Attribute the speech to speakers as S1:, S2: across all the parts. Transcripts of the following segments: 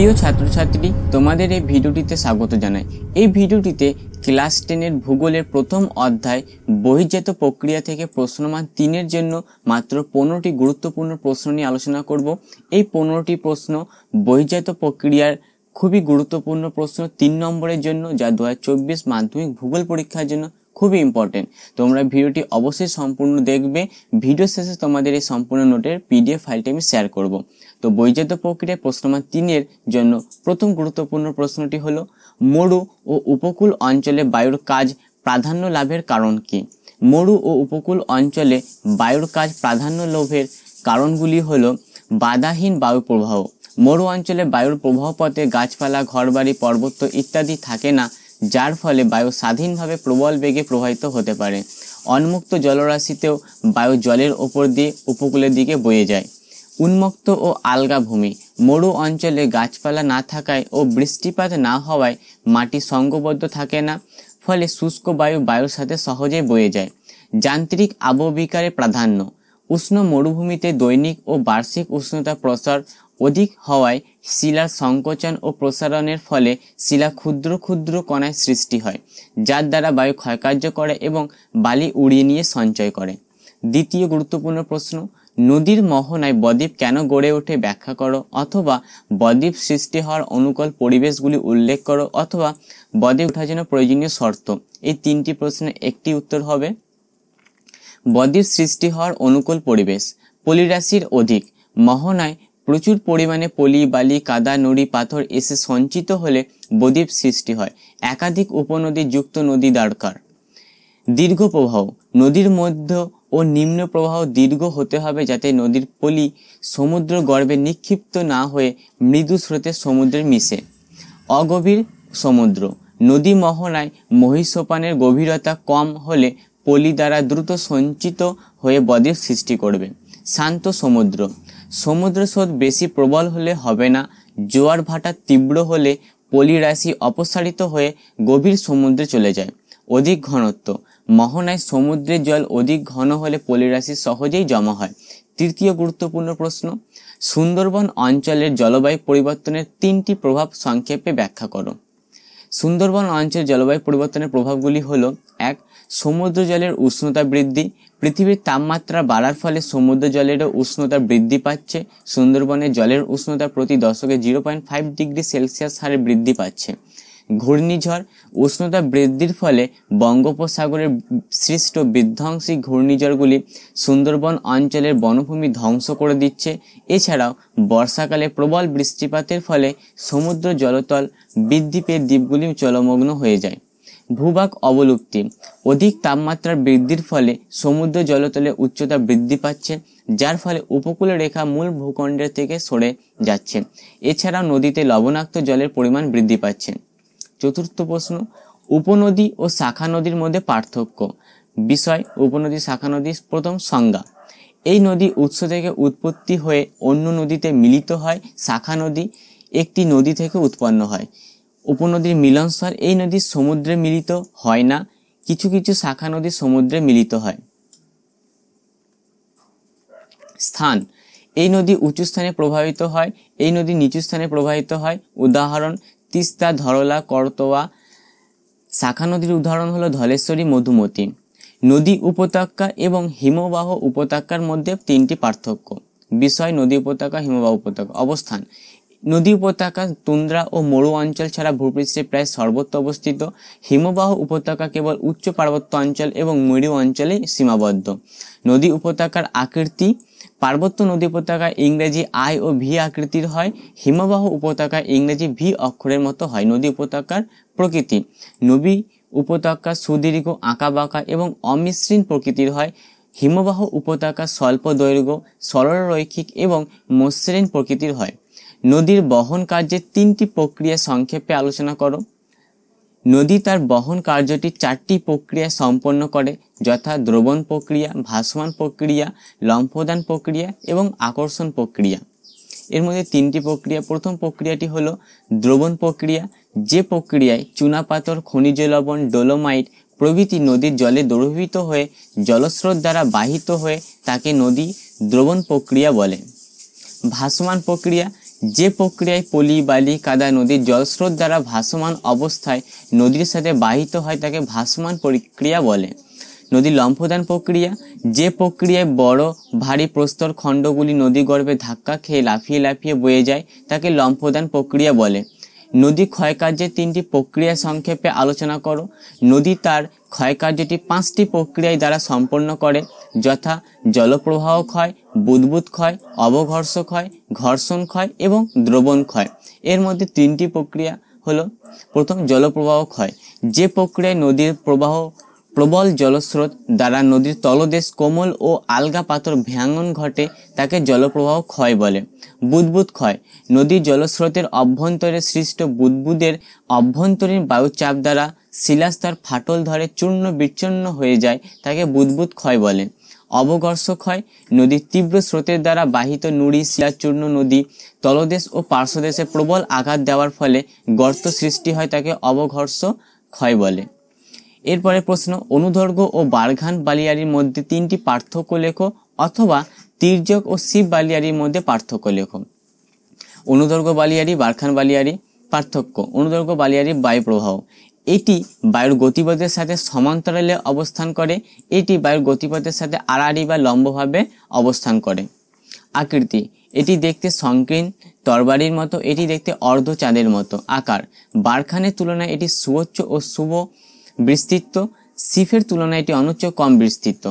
S1: প্রিয় ছাত্রছাত্রী তোমাদের এই ভিডিওটিতে স্বাগত জানাই এই ভিডিওটিতে ক্লাস টেনের ভূগোলের প্রথম অধ্যায় বহির্জাত প্রক্রিয়া থেকে প্রশ্নমান তিনের জন্য মাত্র পনেরোটি গুরুত্বপূর্ণ প্রশ্ন নিয়ে আলোচনা করব এই পনেরোটি প্রশ্ন বহির্জাত প্রক্রিয়ার খুবই গুরুত্বপূর্ণ প্রশ্ন তিন নম্বরের জন্য যা দু হাজার চব্বিশ মাধ্যমিক ভূগোল পরীক্ষার জন্য খুবই ইম্পর্টেন্ট তোমরা ভিডিওটি অবশ্যই সম্পূর্ণ দেখবে ভিডিও শেষে তোমাদের এই সম্পূর্ণ নোটের পিডিএফ ফাইলটি আমি শেয়ার করব তো বৈজাত প্রক্রিয়ায় প্রশ্নমান তিনের জন্য প্রথম গুরুত্বপূর্ণ প্রশ্নটি হলো মরু ও উপকূল অঞ্চলে বায়ুর কাজ প্রাধান্য লাভের কারণ কি মরু ও উপকূল অঞ্চলে বায়ুর কাজ প্রাধান্য লোভের কারণগুলি হল বাধাহীন বায়ু প্রবাহ মরু অঞ্চলে বায়ুর প্রবাহ পথে গাছপালা ঘরবাড়ি পর্বত ইত্যাদি থাকে না যার ফলে বায়ু স্বাধীনভাবে প্রবল বেগে প্রবাহিত হতে পারে অনমুক্ত জলরাশিতেও বায়ু জলের ওপর দিয়ে উপকূলের দিকে বয়ে যায় উন্মুক্ত ও আলগা ভূমি মরু অঞ্চলে গাছপালা না থাকায় ও বৃষ্টিপাত না হওয়ায় মাটি সঙ্গবদ্ধ থাকে না ফলে শুষ্ক বায়ু বায়ুর সাথে সহজে বয়ে যায় যান্ত্রিক আবহবিকারে প্রাধান্য উষ্ণ মরুভূমিতে দৈনিক ও বার্ষিক উষ্ণতা প্রসার অধিক হওয়ায় শিলার সংকোচন ও প্রসারণের ফলে শিলা ক্ষুদ্র ক্ষুদ্র কণায় সৃষ্টি হয় যার দ্বারা বায়ু ক্ষয়কার্য করে এবং বালি উড়িয়ে নিয়ে সঞ্চয় করে দ্বিতীয় গুরুত্বপূর্ণ প্রশ্ন নদীর মোহনায় বদ্বীপ কেন গড়ে ওঠে ব্যাখ্যা করো অথবা বদ্বীপ সৃষ্টি হওয়ার অনুকূল পরিবেশগুলি উল্লেখ করো অথবা বদ্বীপ ওঠার জন্য প্রয়োজনীয় শর্ত এই তিনটি প্রশ্নের একটি উত্তর হবে বদ্বীপ সৃষ্টি হওয়ার অনুকূল পরিবেশ পলিরাশির অধিক মোহনায় প্রচুর পরিমাণে পলি বালি কাদা নুড়ি পাথর এসে সঞ্চিত হলে বদ্বীপ সৃষ্টি হয় একাধিক উপনদী যুক্ত নদী দরকার দীর্ঘ প্রবাহ নদীর মধ্য ও নিম্ন প্রবাহ দীর্ঘ হতে হবে যাতে নদীর পলি সমুদ্র গর্ভে নিক্ষিপ্ত না হয়ে মৃদু স্রোতে সমুদ্রে মিশে অগভীর সমুদ্র নদী মহনায় মহিষোপানের গভীরতা কম হলে পলি দ্বারা দ্রুত সঞ্চিত হয়ে বদ্বীপ সৃষ্টি করবে শান্ত সমুদ্র সমুদ্র স্রোত বেশি প্রবল হলে হবে না জোয়ার ভাটা তীব্র হলে পলিরাশি অপসারিত হয়ে গভীর সমুদ্রে চলে যায় অধিক ঘনত্ব মহনায় সমুদ্রের জল অধিক ঘন হলে পলিরাশি সহজেই জমা হয় তৃতীয় গুরুত্বপূর্ণ প্রশ্ন সুন্দরবন অঞ্চলের জলবায়ু পরিবর্তনের তিনটি প্রভাব সংক্ষেপে ব্যাখ্যা করো সুন্দরবন অঞ্চলের জলবায়ু পরিবর্তনের প্রভাবগুলি হল এক সমুদ্র জলের উষ্ণতা বৃদ্ধি পৃথিবীর তাপমাত্রা বাড়ার ফলে সমুদ্র জলেরও উষ্ণতা বৃদ্ধি পাচ্ছে সুন্দরবনের জলের উষ্ণতা প্রতি দশকে zero point five degree Celsius হারে বৃদ্ধি পাচ্ছে ঘূর্ণিঝড় উষ্ণতা বৃদ্ধির ফলে বঙ্গোপসাগরের সৃষ্ট বিধ্বংসী ঘূর্ণিঝড়গুলি সুন্দরবন অঞ্চলের বনভূমি ধ্বংস করে দিচ্ছে এছাড়াও বর্ষাকালে প্রবল বৃষ্টিপাতের ফলে সমুদ্র জলতল বৃদ্ধি পেয়ে দ্বীপগুলি জলমগ্ন হয়ে যায় ভূভাগ অবলুপ্তি অধিক তাপমাত্রার বৃদ্ধির ফলে সমুদ্র জলতলে উচ্চতা বৃদ্ধি পাচ্ছে যার ফলে উপকূল রেখা মূল ভূখণ্ডের থেকে সরে যাচ্ছে এছাড়াও নদীতে লবণাক্ত জলের পরিমাণ বৃদ্ধি পাচ্ছে চতুর্থ প্রশ্ন উপনদী ও শাখা নদীর মধ্যে পার্থক্য বিষয় উপনদী শাখা নদীর প্রথম সংজ্ঞা এই নদী উৎস থেকে উৎপত্তি হয়ে অন্য নদীতে মিলিত হয় শাখা নদী একটি নদী থেকে উৎপন্ন হয় উপনদীর মিলনস্থল এই নদী সমুদ্রে মিলিত হয় না কিছু কিছু শাখা নদী সমুদ্রে মিলিত হয় স্থান এই নদী উঁচু স্থানে প্রবাহিত হয় এই নদী নিচু স্থানে প্রবাহিত হয় উদাহরণ তিস্তা ধরলা করতোয়া শাখা নদীর উদাহরণ হলো ধলেশ্বরী মধুমতি নদী উপত্যকা এবং হিমবাহ উপত্যকার মধ্যে তিনটি পার্থক্য বিষয় নদী উপত্যকা হিমবাহ উপত্যকা অবস্থান নদী উপত্যকা তুন্দ্রা ও মরু অঞ্চল ছাড়া ভূপৃষ্ঠে প্রায় সর্বত্র অবস্থিত হিমবাহ উপত্যকা কেবল উচ্চ পার্বত্য অঞ্চল এবং মরু অঞ্চলে সীমাবদ্ধ নদী উপত্যকার আকৃতি পার্বত্য নদী উপত্যকা ইংরেজি আই ও ভি আকৃতির হয় হিমবাহ উপত্যকা ইংরেজি ভি অক্ষরের মতো হয় নদী উপত্যকার প্রকৃতি নবী উপত্যকা সুদীর্ঘ আঁকাবাঁকা এবং অমিশ্রিন প্রকৃতির হয় হিমবাহ উপত্যকা স্বল্প দৈর্ঘ্য সরলরৈখিক এবং মসৃণ প্রকৃতির হয় নদীর বহন কার্যের তিনটি প্রক্রিয়া সংক্ষেপে আলোচনা করো নদী তার বহন কার্যটি চারটি প্রক্রিয়া সম্পন্ন করে যথা দ্রবণ প্রক্রিয়া ভাসমান প্রক্রিয়া লম্ফদান প্রক্রিয়া এবং আকর্ষণ প্রক্রিয়া এর মধ্যে তিনটি প্রক্রিয়া প্রথম প্রক্রিয়াটি হল দ্রবণ প্রক্রিয়া যে প্রক্রিয়ায় চুনাপাথর খনিজ লবণ ডোলোমাইট প্রভৃতি নদীর জলে দ্রবীভূত হয়ে জলস্রোত দ্বারা বাহিত হয়ে তাকে নদী দ্রবণ প্রক্রিয়া বলে ভাসমান প্রক্রিয়া যে প্রক্রিয়ায় পলি বালি কাদা নদীর জলস্রোত দ্বারা ভাসমান অবস্থায় নদীর সাথে বাহিত হয় তাকে ভাসমান প্রক্রিয়া বলে নদীর লম্ফদান প্রক্রিয়া যে প্রক্রিয়ায় বড় ভারী প্রস্তর খণ্ডগুলি নদী গর্ভে ধাক্কা খেয়ে লাফিয়ে লাফিয়ে বয়ে যায় তাকে লম্ফদান প্রক্রিয়া বলে নদী ক্ষয়কার্যের তিনটি প্রক্রিয়া সংক্ষেপে আলোচনা করো নদী তার ক্ষয়কার্যটি পাঁচটি প্রক্রিয়ায় দ্বারা সম্পন্ন করে যথা জলপ্রবাহ ক্ষয় বুদবুদ ক্ষয় অবঘর্ষ ক্ষয় ঘর্ষণ ক্ষয় এবং দ্রবণ ক্ষয় এর মধ্যে তিনটি প্রক্রিয়া হল প্রথম জলপ্রবাহ ক্ষয় যে প্রক্রিয়ায় নদীর প্রবাহ প্রবল জলস্রোত দ্বারা নদীর তলদেশ কোমল ও আলগা পাথর ভ্যাঙ্গন ঘটে তাকে জলপ্রবাহ ক্ষয় বলে বুদবুদ ক্ষয় নদীর জলস্রোতের অভ্যন্তরে সৃষ্ট বুদবুদের অভ্যন্তরীণ বায়ুচাপ দ্বারা শিলাস্তর ফাটল ধরে চূর্ণ বিচ্ছন্ন হয়ে যায় তাকে বুদবুদ ক্ষয় বলে অবঘর্ষ ক্ষয় নদীর তীব্র স্রোতের দ্বারা বাহিত নুড়ি শিলাচূর্ণ নদী তলদেশ ও পার্শ্বদেশে প্রবল আঘাত দেওয়ার ফলে গর্ত সৃষ্টি হয় তাকে অবঘর্ষ ক্ষয় বলে এরপরে প্রশ্ন অনুদর্গ ও বারঘান বালিয়ারির মধ্যে তিনটি পার্থক্য লেখ অথবা তির্যক ও শিব বালিয়ারির মধ্যে পার্থক্য লেখ অনুদর্গ বালিয়ারি বারখান বালিয়ারি পার্থক্য অনুদর্গ বালিয়ারি বায়ুপ্রবাহ এটি বায়ুর গতিপথের সাথে সমান্তরালে অবস্থান করে এটি বায়ুর গতিপথের সাথে আড়াআড়ি বা লম্বভাবে অবস্থান করে আকৃতি এটি দেখতে সংকীর্ণ তরবারির মতো এটি দেখতে অর্ধ চাঁদের মতো আকার বারখানের তুলনায় এটি সুউচ্চ ও শুভ বিস্তৃত সিফের তুলনায় এটি অনুচ্চ কম বিস্তৃত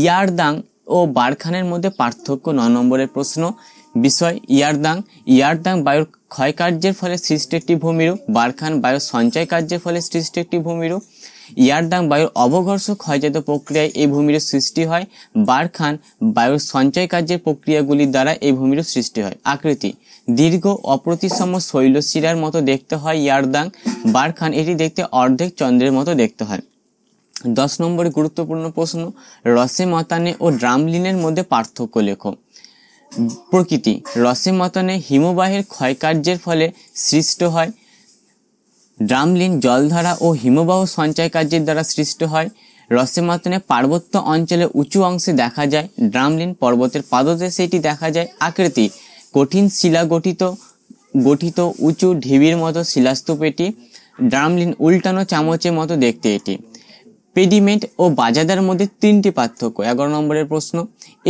S1: ইয়ারদাং ও বারখানের মধ্যে পার্থক্য ন নম্বরের প্রশ্ন বিষয় ইয়ারদাং ইয়ারদাং বায়ুর ক্ষয়কার্যের ফলে সৃষ্ট একটি ভূমিরূপ বারখান বায়ুর সঞ্চয় কার্যের ফলে সৃষ্ট একটি ভূমিরূপ ইয়ারদাং বায়ুর অবঘর্ষ ক্ষয়জাত প্রক্রিয়ায় এই ভূমির সৃষ্টি হয় বারখান বায়ুর সঞ্চয় কার্যের প্রক্রিয়াগুলির দ্বারা এই ভূমির সৃষ্টি হয় আকৃতি দীর্ঘ অপ্রতিসম শৈলশিরার মতো দেখতে হয় ইয়ারদাং বারখান এটি দেখতে অর্ধেক চন্দ্রের মতো দেখতে হয় দশ নম্বরে গুরুত্বপূর্ণ প্রশ্ন রসে মতানে ও ড্রামলিনের মধ্যে পার্থক্য লেখক প্রকৃতি রসের মতনে হিমবাহের ক্ষয়কার্যের ফলে সৃষ্ট হয় ড্রামলিন জলধারা ও হিমবাহ সঞ্চয় কার্যের দ্বারা সৃষ্ট হয় মতনে পার্বত্য অঞ্চলে উঁচু অংশে দেখা যায় ড্রামলিন পর্বতের পাদদেশে এটি দেখা যায় আকৃতি কঠিন শিলা গঠিত গঠিত উঁচু ঢিবির মতো শিলাস্তূপ এটি ড্রামলিন উল্টানো চামচের মতো দেখতে এটি পেডিমেন্ট ও বাজাদার মধ্যে তিনটি পার্থক্য এগারো নম্বরের প্রশ্ন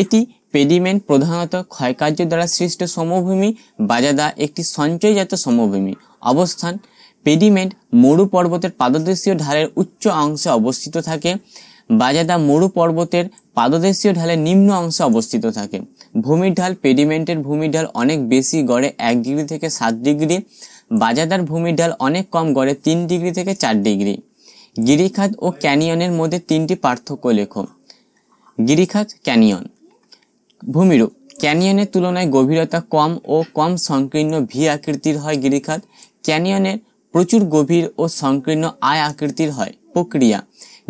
S1: এটি পেডিমেন্ট প্রধানত ক্ষয়কার্য দ্বারা সৃষ্ট সমভূমি বাজাদা একটি সঞ্চয়জাত সমভূমি অবস্থান পেডিমেন্ট মরু পর্বতের পাদদেশীয় ঢালের উচ্চ অংশে অবস্থিত থাকে বাজাদা মরু পর্বতের পাদদেশীয় ঢালের নিম্ন অংশে অবস্থিত থাকে ভূমির ঢাল পেডিমেন্টের ভূমির ঢাল অনেক বেশি গড়ে এক ডিগ্রি থেকে সাত ডিগ্রি বাজাদার ভূমির ঢাল অনেক কম গড়ে তিন ডিগ্রি থেকে চার ডিগ্রি গিরিখাত ও ক্যানিয়নের মধ্যে তিনটি পার্থক্য লেখ গিরিখাত ক্যানিয়ন ভূমিরূপ ক্যানিয়নের তুলনায় গভীরতা কম ও কম সংকীর্ণ ভি আকৃতির হয় গিরিখাত ক্যানিয়নের প্রচুর গভীর ও সংকীর্ণ আয় আকৃতির হয় প্রক্রিয়া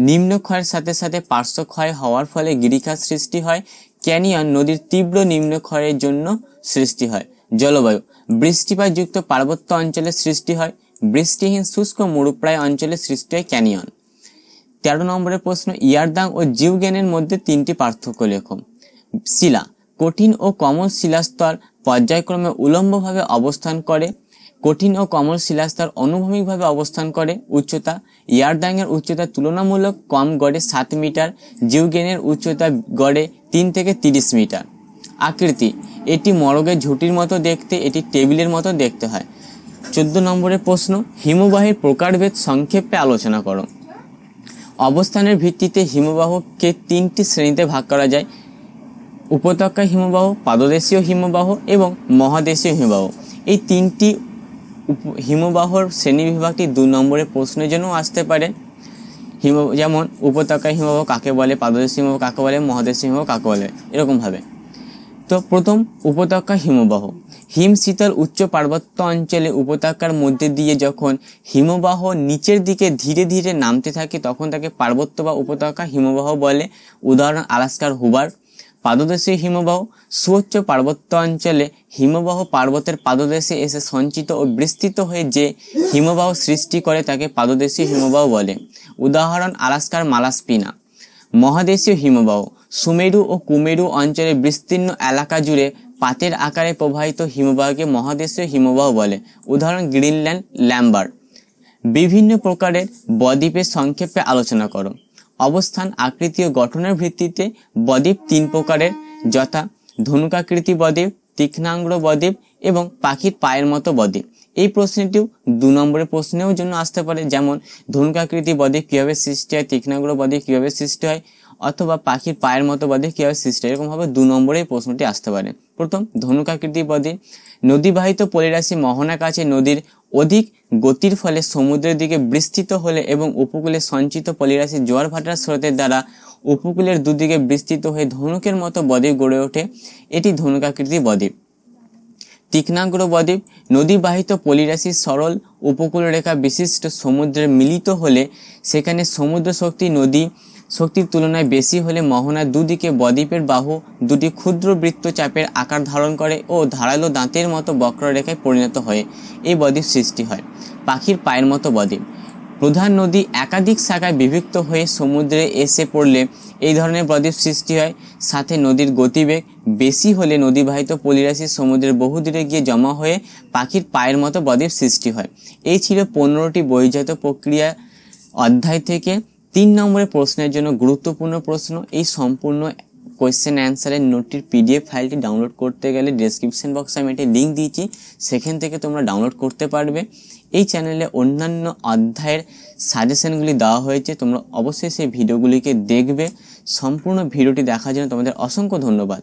S1: নিম্ন ক্ষয়ের সাথে সাথে পার্শ্ব ক্ষয় হওয়ার ফলে গিরিখাত সৃষ্টি হয় ক্যানিয়ন নদীর তীব্র নিম্ন ক্ষয়ের জন্য সৃষ্টি হয় জলবায়ু যুক্ত পার্বত্য অঞ্চলে সৃষ্টি হয় বৃষ্টিহীন শুষ্ক মরুপ্রায় অঞ্চলে সৃষ্টি হয় ক্যানিয়ন তেরো নম্বরের প্রশ্ন ইয়ারদাং ও জিউগেনের মধ্যে তিনটি পার্থক্য লেখো শিলা কঠিন ও কমল শিলাস্তর পর্যায়ক্রমে উলম্বভাবে অবস্থান করে কঠিন ও কমল শিলাস্তর অনুভূমিকভাবে অবস্থান করে উচ্চতা ইয়ারদাংয়ের উচ্চতা তুলনামূলক কম গড়ে সাত মিটার জিউগেনের উচ্চতা গড়ে তিন থেকে তিরিশ মিটার আকৃতি এটি মরগের ঝুটির মতো দেখতে এটি টেবিলের মতো দেখতে হয় চোদ্দ নম্বরের প্রশ্ন হিমবাহের প্রকারভেদ সংক্ষেপে আলোচনা করো অবস্থানের ভিত্তিতে হিমবাহকে তিনটি শ্রেণীতে ভাগ করা যায় উপত্যকা হিমবাহ পাদদেশীয় হিমবাহ এবং মহাদেশীয় হিমবাহ এই তিনটি হিমবাহর শ্রেণীবিভাগটি দু নম্বরের প্রশ্নের জন্য আসতে পারে হিম যেমন উপত্যকা হিমবাহ কাকে বলে পাদদেশী হিমবাহ কাকে বলে মহাদেশীয় হিমবাহ কাকে বলে এরকমভাবে তো প্রথম উপত্যকা হিমবাহ হিম শীতল উচ্চ পার্বত্য অঞ্চলে উপত্যকার মধ্যে দিয়ে যখন হিমবাহ নিচের দিকে ধীরে ধীরে নামতে থাকে তখন তাকে পার্বত্য বা উপত্যকা হিমবাহ বলে উদাহরণ আলাস্কার হুবার পাদদেশে হিমবাহ সুউচ্চ পার্বত্য অঞ্চলে হিমবাহ পার্বতের পাদদেশে এসে সঞ্চিত ও বিস্তৃত হয়ে যে হিমবাহ সৃষ্টি করে তাকে পাদদেশীয় হিমবাহ বলে উদাহরণ আলাস্কার মালাসপিনা মহাদেশীয় হিমবাহ সুমেরু ও কুমেরু অঞ্চলে বিস্তীর্ণ এলাকা জুড়ে পাতের আকারে প্রবাহিত হিমবাহকে মহাদেশীয় হিমবাহ বলে উদাহরণ গ্রিনল্যান্ড ল্যাম্বার বিভিন্ন প্রকারের বদ্বীপের সংক্ষেপে আলোচনা করো অবস্থান আকৃতি ও গঠনের ভিত্তিতে বদ্বীপ তিন প্রকারের যথা ধনুকাকৃতি বদ্বীপ তীক্ষ্ণাঙ্গ্র বদ্বীপ এবং পাখির পায়ের মতো বদ্বীপ এই প্রশ্নটিও দু নম্বরের প্রশ্নেও জন্য আসতে পারে যেমন ধনুকাকৃতি বদ্বীপ কীভাবে সৃষ্টি হয় তীক্ষ্ণাঙ্গ্র বদ্বীপ কীভাবে সৃষ্টি হয় অথবা পাখির পায়ের মতো বদ্বীপ কীভাবে সৃষ্টি হয় এরকমভাবে দু নম্বরে এই প্রশ্নটি আসতে পারে প্রথম ধনুকাকৃতি পদে নদীবাহিত পলিরাশি মহনা কাছে নদীর অধিক গতির ফলে সমুদ্রের দিকে বিস্তৃত হলে এবং উপকূলে সঞ্চিত পলিরাশি জোয়ার ভাটার স্রোতের দ্বারা উপকূলের দুদিকে বিস্তৃত হয়ে ধনুকের মতো বদ্বীপ গড়ে ওঠে এটি ধনুকাকৃতি বদ্বীপ তীক্ষ্ণাগ্র বদ্বীপ নদীবাহিত পলিরাশি সরল উপকূলরেখা বিশিষ্ট সমুদ্রে মিলিত হলে সেখানে সমুদ্র শক্তি নদী শক্তির তুলনায় বেশি হলে মহনা দুদিকে বদ্বীপের বাহু দুটি ক্ষুদ্র বৃত্ত চাপের আকার ধারণ করে ও ধারালো দাঁতের মতো বক্ররেখায় পরিণত হয়ে এই বদ্বীপ সৃষ্টি হয় পাখির পায়ের মতো বদ্বীপ প্রধান নদী একাধিক শাখায় বিভক্ত হয়ে সমুদ্রে এসে পড়লে এই ধরনের বদ্বীপ সৃষ্টি হয় সাথে নদীর গতিবেগ বেশি হলে নদীবাহিত পলিরাশি সমুদ্রের বহু দূরে গিয়ে জমা হয়ে পাখির পায়ের মতো বদ্বীপ সৃষ্টি হয় এই ছিল পনেরোটি বহির্জাত প্রক্রিয়া অধ্যায় থেকে তিন নম্বরের প্রশ্নের জন্য গুরুত্বপূর্ণ প্রশ্ন এই সম্পূর্ণ কোয়েশ্চেন অ্যান্সারের নোটটির পিডিএফ ফাইলটি ডাউনলোড করতে গেলে ডিসক্রিপশন বক্সে আমি একটি লিঙ্ক দিয়েছি সেখান থেকে তোমরা ডাউনলোড করতে পারবে এই চ্যানেলে অন্যান্য অধ্যায়ের সাজেশনগুলি দেওয়া হয়েছে তোমরা অবশ্যই সেই ভিডিওগুলিকে দেখবে সম্পূর্ণ ভিডিওটি দেখার জন্য তোমাদের অসংখ্য ধন্যবাদ